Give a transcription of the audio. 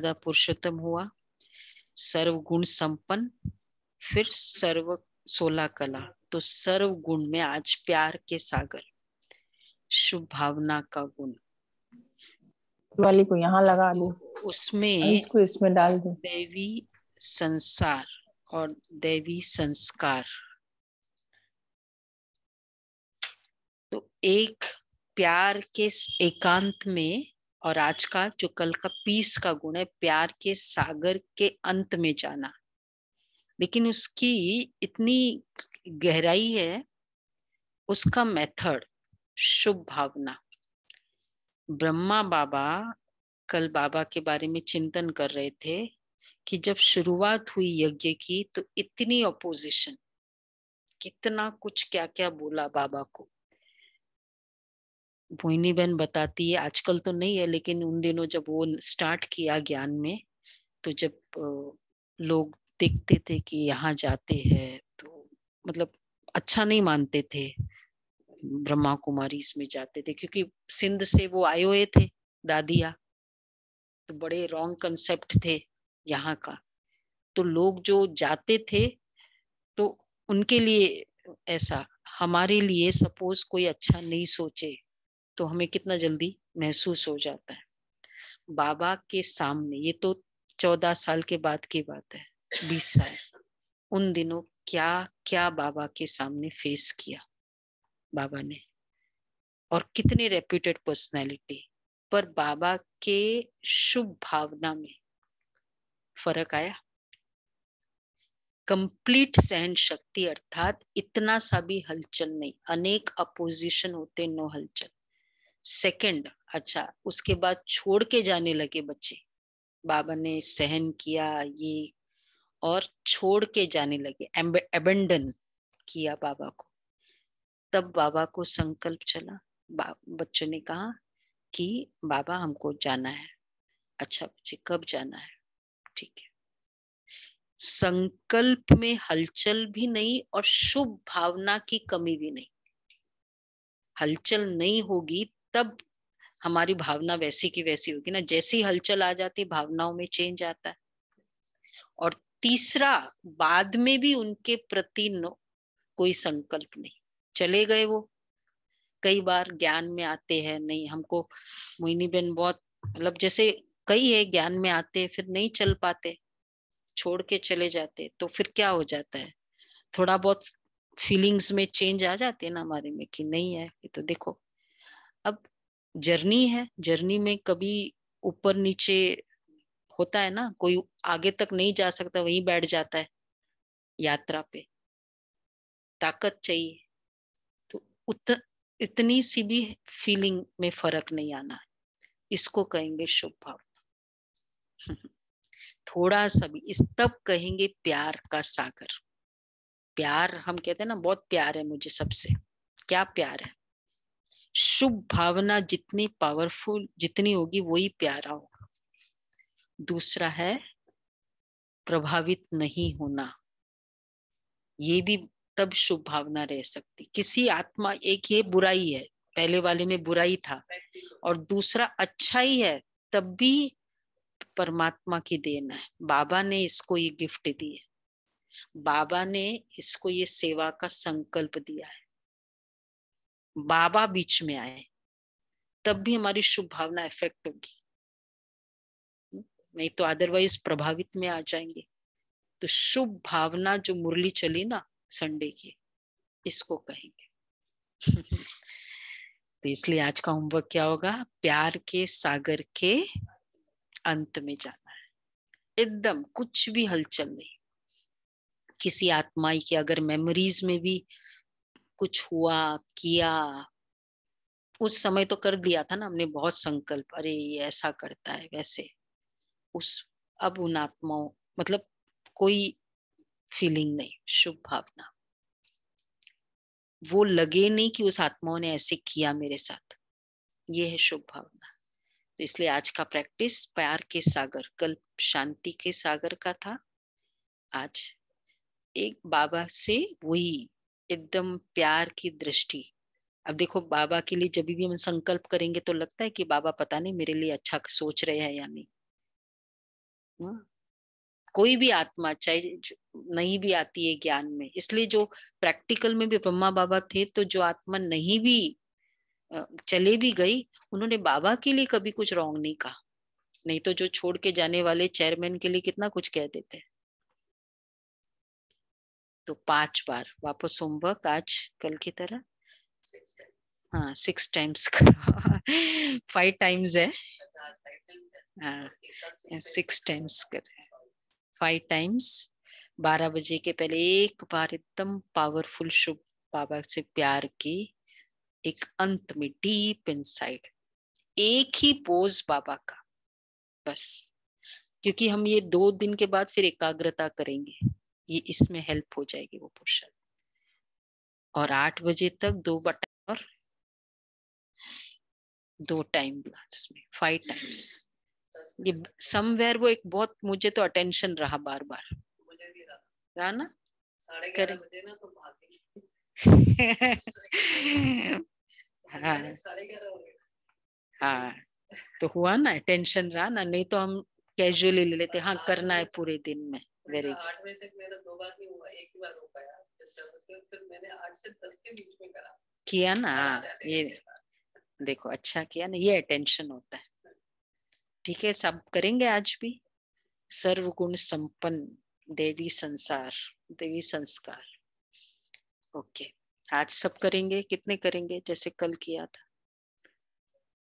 सदा पुरुषोत्तम हुआ सर्वगुण संपन्न फिर सर्व सोलह कला तो सर्व गुण में आज प्यार के सागर शुभ भावना का गुण वाली को यहाँ लगा दो तो उसमें इसको इसमें डाल दो दैवी संसार और दैवी संस्कार तो एक प्यार के एकांत में और आज का जो कल का पीस का गुण है प्यार के सागर के अंत में जाना लेकिन उसकी इतनी गहराई है उसका मेथड शुभ भावना ब्रह्मा बाबा कल बाबा के बारे में चिंतन कर रहे थे कि जब शुरुआत हुई यज्ञ की तो इतनी ऑपोजिशन कितना कुछ क्या क्या बोला बाबा को भोइनी बहन बताती है आजकल तो नहीं है लेकिन उन दिनों जब वो स्टार्ट किया ज्ञान में तो जब लोग देखते थे कि यहाँ जाते हैं तो मतलब अच्छा नहीं मानते थे ब्रह्मा कुमारी इसमें जाते थे क्योंकि सिंध से वो आए हुए थे दादिया तो बड़े रॉन्ग कंसेप्ट थे यहाँ का तो लोग जो जाते थे तो उनके लिए ऐसा हमारे लिए सपोज कोई अच्छा नहीं सोचे तो हमें कितना जल्दी महसूस हो जाता है बाबा के सामने ये तो चौदह साल के बाद की बात है बीस साल उन दिनों क्या क्या बाबा के सामने फेस किया बाबा ने और कितने रेप्यूटेड पर्सनैलिटी पर बाबा के शुभ भावना में फर्क आया कंप्लीट सहन शक्ति अर्थात इतना सा भी हलचल नहीं अनेक अपोजिशन होते नो हलचल सेकंड अच्छा उसके बाद छोड़ के जाने लगे बच्चे बाबा ने सहन किया ये और छोड़ के जाने लगे एबेंडन किया बाबा को तब बाबा को संकल्प चला बच्चों ने कहा कि बाबा हमको जाना है अच्छा बच्चे कब जाना है ठीक है संकल्प में हलचल भी नहीं और शुभ भावना की कमी भी नहीं हलचल नहीं होगी तब हमारी भावना वैसी की वैसी होगी ना जैसी हलचल आ जाती भावनाओं में चेंज आता है और तीसरा बाद में भी उनके प्रति कोई संकल्प नहीं चले गए वो कई बार ज्ञान में आते हैं नहीं हमको मोहिनी बहन बहुत मतलब जैसे कई है ज्ञान में आते फिर नहीं चल पाते छोड़ के चले जाते तो फिर क्या हो जाता है थोड़ा बहुत फीलिंग्स में चेंज आ जाते हैं ना हमारे में कि नहीं है ये तो देखो अब जर्नी है जर्नी में कभी ऊपर नीचे होता है ना कोई आगे तक नहीं जा सकता वहीं बैठ जाता है यात्रा पे ताकत चाहिए तो उत, इतनी सी भी फीलिंग में फर्क नहीं आना है इसको कहेंगे शुभ भाव थोड़ा सा भी इस तब कहेंगे प्यार का सागर प्यार हम कहते हैं ना बहुत प्यार है मुझे सबसे क्या प्यार है शुभ भावना जितनी पावरफुल जितनी होगी वही प्यारा होगा दूसरा है प्रभावित नहीं होना ये भी तब शुभ भावना रह सकती किसी आत्मा एक ये बुराई है पहले वाले में बुराई था और दूसरा अच्छा ही है तब भी परमात्मा की देन है बाबा ने इसको ये गिफ्ट दी है बाबा ने इसको ये सेवा का संकल्प दिया है बाबा बीच में आए तब भी हमारी शुभ भावना इफेक्ट होगी नहीं तो अदरवाइज प्रभावित में आ जाएंगे तो शुभ भावना जो मुरली चली ना संडे की इसको कहेंगे तो इसलिए आज का होमवर्क क्या होगा प्यार के सागर के अंत में जाना है एकदम कुछ भी हलचल नहीं किसी आत्माई की अगर मेमोरीज में भी कुछ हुआ किया उस समय तो कर दिया था ना हमने बहुत संकल्प अरे ये ऐसा करता है वैसे उस अब उन आत्माओं मतलब कोई फीलिंग नहीं शुभ भावना वो लगे नहीं कि उस आत्माओं ने ऐसे किया मेरे साथ ये है शुभ भावना तो इसलिए आज का प्रैक्टिस प्यार के सागर कल शांति के सागर का था आज एक बाबा से वही एकदम प्यार की दृष्टि अब देखो बाबा के लिए जब भी हम संकल्प करेंगे तो लगता है कि बाबा पता नहीं मेरे लिए अच्छा सोच रहे हैं या नहीं हाँ। कोई भी आत्मा चाहे नहीं भी आती है ज्ञान में इसलिए जो प्रैक्टिकल में भी ब्रह्मा बाबा थे तो जो आत्मा नहीं भी चले भी गई उन्होंने बाबा के लिए कभी कुछ रॉन्ग नहीं कहा नहीं तो जो छोड़ के जाने वाले चेयरमैन के लिए कितना कुछ कह देते हैं तो पांच बार वापस होमवर्क आज कल की तरह हाँ सिक्स टाइम्स फाइव टाइम्स है सिक्स टाइम्स कर फाइव टाइम्स बारह बजे के पहले एक बार एकदम पावरफुल शुभ बाबा से प्यार की एक अंत में डीप इनसाइड एक ही पोज बाबा का बस क्योंकि हम ये दो दिन के बाद फिर एकाग्रता करेंगे ये इसमें हेल्प हो जाएगी वो पोर्शन और आठ बजे तक दो बटन और दो टाइम ब्लास्ट में फाइव टाइम्स ये समवेयर वो एक बहुत मुझे तो अटेंशन रहा बार बार रहा ना करे तो हाँ हाँ तो हुआ ना अटेंशन रहा ना नहीं तो हम कैजुअली ले लेते हाँ करना है पूरे दिन में वेरी आठ बजे तक मेरा दो बार नहीं हुआ एक ही बार हो पाया डिस्टर्बेंस के फिर मैंने आठ से दस के बीच में करा किया ना ये देखो अच्छा किया ना ये अटेंशन होता है ठीक है सब करेंगे आज भी सर्व गुण संपन्न देवी संसार देवी संस्कार ओके आज सब करेंगे कितने करेंगे जैसे कल किया था